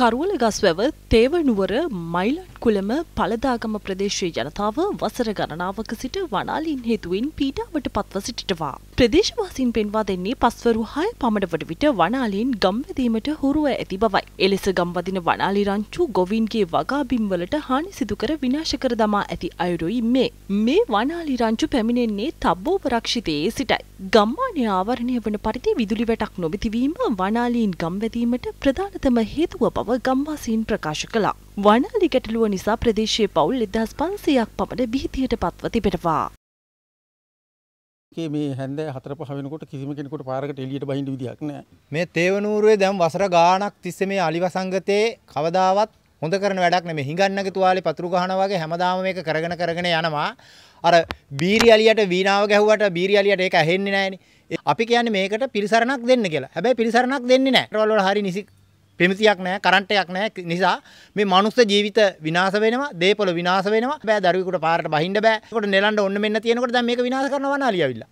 කරුවලගස්වැව තේවනුවර මයිලන්කුලම පලදාගම ප්‍රදේශයේ ජනතාව වසර ගණනාවක සිට වනාලින් හේතුවෙන් පීඩාවට පත්ව සිටිටවා. ප්‍රදේශවාසින් පෙන්වා දෙන්නේ පස්වරු හය පමණ වට විට වනාලින් ගම්වැදීමට හුරුව ඇති බවයි. එලෙස ගම්වදින වනාලි රංචු ගොවින්ගේ වගාබිම්වලට හානි සිදුකර විනාශ කර දමා ඇති අයුරුයි මේ. මේ වනාලි රංචු පැමිණෙන්නේ තබ්බෝපරක්ෂිතයේ සිටයි. ගම්මානය ආවරණය වන පරිදි විදුලි වැටක් නොබිතිවීම වනාලීන් ගම්වැදීමට ප්‍රධානතම හේතුව බව ගම්වාසීන් ප්‍රකාශ කළා. වනාලි ගැටලුව නිසා ප්‍රදේශයේ පවුල් එදහස් පන්සයක් පමණ බිහිතියට පත්ව තිබෙනවා. මේ හැන්ද හතර පහවෙනකොට කිසිම කෙනෙකුට පාරකට එළියට බහින්න විදියක් නෑ. මේ තේවනූරුවේ දැන් වසර ගාණක් තිස්සේ මේ අලිවසංගතේ කවදාවත් හොඳ කරන වැඩක් නෙමෙයි. හිඟන්නගේ තුවාලේ පතුරු ගහනවා වගේ හැමදාම මේක කරගෙන කරගෙන යනවා. අර බීරියලියට වීණාව ගැහුවට බීරියලියට ඒක ඇහෙන්නේ නැහැනේ. අපි කියන්නේ මේකට පිළිසරණක් දෙන්න කියලා. හැබැයි පිළිසරණක් දෙන්නේ නැහැ. රටවල් වල හරි නිසි පෙමිතියක් නැහැ, කරන්ට් එකක් නැහැ. නිසා මේ මනුස්ස ජීවිත විනාශ වෙනවා, දේපොළ විනාශ වෙනවා. බෑ දරුවෙකුට පාරට බහින්න බෑ. ඒකට නෙලන්න ඕන්න මෙන්න තියෙනකොට දැන් මේක විනාශ කරනවා නාලිය අවිල්ලා.